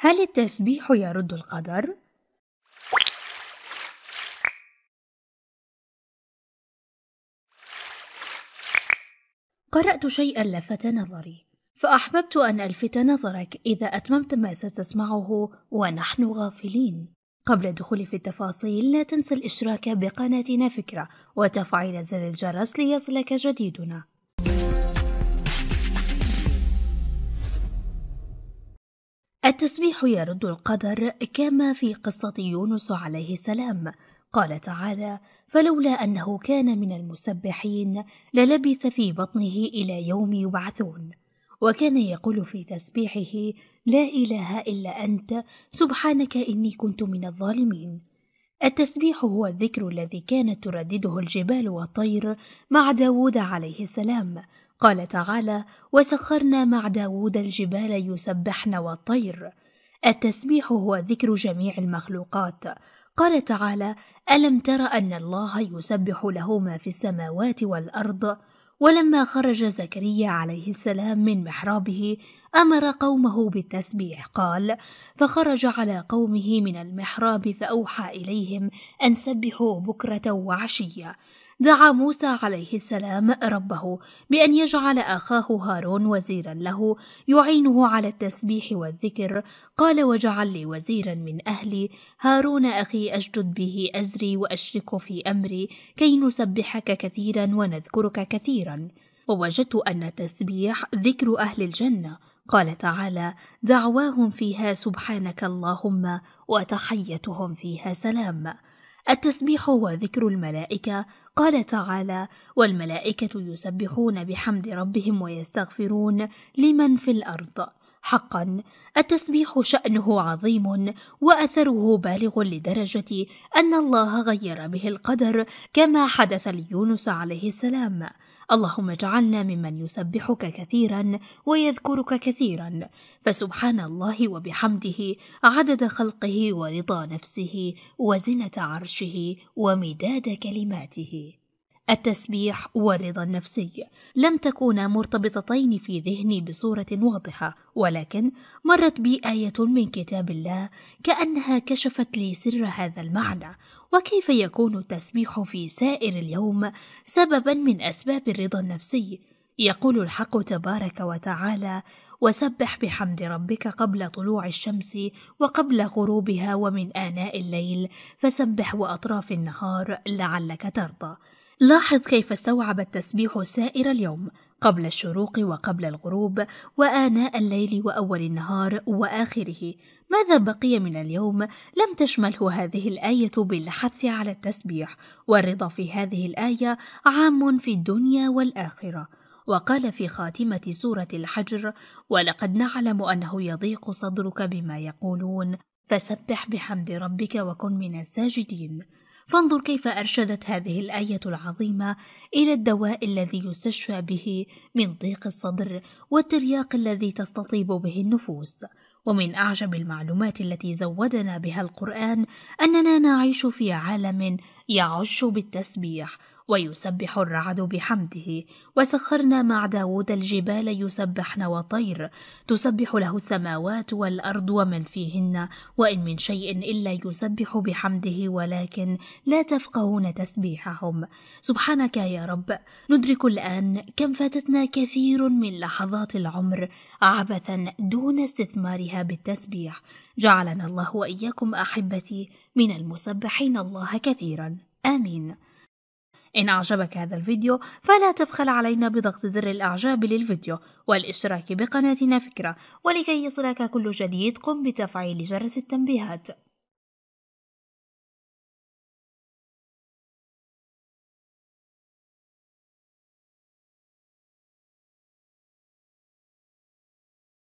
هل التسبيح يرد القدر؟ قرأت شيئا لفت نظري فأحببت أن ألفت نظرك إذا أتممت ما ستسمعه ونحن غافلين قبل الدخول في التفاصيل لا تنسى الاشتراك بقناتنا فكرة وتفعيل زر الجرس ليصلك جديدنا التسبيح يرد القدر كما في قصة يونس عليه السلام قال تعالى فلولا أنه كان من المسبحين للبث في بطنه إلى يوم يبعثون وكان يقول في تسبيحه لا إله إلا أنت سبحانك إني كنت من الظالمين التسبيح هو الذكر الذي كانت تردده الجبال والطير مع داود عليه السلام قال تعالى وسخرنا مع داود الجبال يسبحن والطير التسبيح هو ذكر جميع المخلوقات قال تعالى الم تر ان الله يسبح له ما في السماوات والارض ولما خرج زكريا عليه السلام من محرابه امر قومه بالتسبيح قال فخرج على قومه من المحراب فاوحى اليهم ان سبحوا بكره وعشيه دعا موسى عليه السلام ربه بأن يجعل أخاه هارون وزيرا له يعينه على التسبيح والذكر قال وجعل لي وزيرا من أهلي هارون أخي أشدد به أزري وأشركه في أمري كي نسبحك كثيرا ونذكرك كثيرا ووجدت أن التسبيح ذكر أهل الجنة قال تعالى دعواهم فيها سبحانك اللهم وتحيتهم فيها سلام التسبيح وذكر الملائكة قال تعالى والملائكة يسبحون بحمد ربهم ويستغفرون لمن في الأرض حقا التسبيح شأنه عظيم وأثره بالغ لدرجة أن الله غير به القدر كما حدث ليونس عليه السلام اللهم اجعلنا ممن يسبحك كثيرا ويذكرك كثيرا فسبحان الله وبحمده عدد خلقه ورضا نفسه وزنه عرشه ومداد كلماته التسبيح والرضا النفسي لم تكونا مرتبطتين في ذهني بصوره واضحه ولكن مرت بي ايه من كتاب الله كانها كشفت لي سر هذا المعنى وكيف يكون التسبيح في سائر اليوم سببا من اسباب الرضا النفسي يقول الحق تبارك وتعالى وسبح بحمد ربك قبل طلوع الشمس وقبل غروبها ومن اناء الليل فسبح واطراف النهار لعلك ترضى لاحظ كيف استوعب التسبيح سائر اليوم قبل الشروق وقبل الغروب وآناء الليل وأول النهار وآخره ماذا بقي من اليوم لم تشمله هذه الآية بالحث على التسبيح والرضا في هذه الآية عام في الدنيا والآخرة وقال في خاتمة سورة الحجر: "ولقد نعلم أنه يضيق صدرك بما يقولون، فسبح بحمد ربك وكن من الساجدين". فانظر كيف أرشدت هذه الآية العظيمة إلى الدواء الذي يستشفى به من ضيق الصدر والترياق الذي تستطيب به النفوس ومن أعجب المعلومات التي زودنا بها القرآن أننا نعيش في عالم يعش بالتسبيح ويسبح الرعد بحمده وسخرنا مع داود الجبال يسبحن وطير تسبح له السماوات والأرض ومن فيهن وإن من شيء إلا يسبح بحمده ولكن لا تفقهون تسبيحهم سبحانك يا رب ندرك الآن كم فاتتنا كثير من لحظات العمر عبثا دون استثمارها بالتسبيح جعلنا الله وإياكم أحبتي من المسبحين الله كثيرا آمين إن أعجبك هذا الفيديو فلا تبخل علينا بضغط زر الإعجاب للفيديو والاشتراك بقناتنا فكرة ولكي يصلك كل جديد قم بتفعيل جرس التنبيهات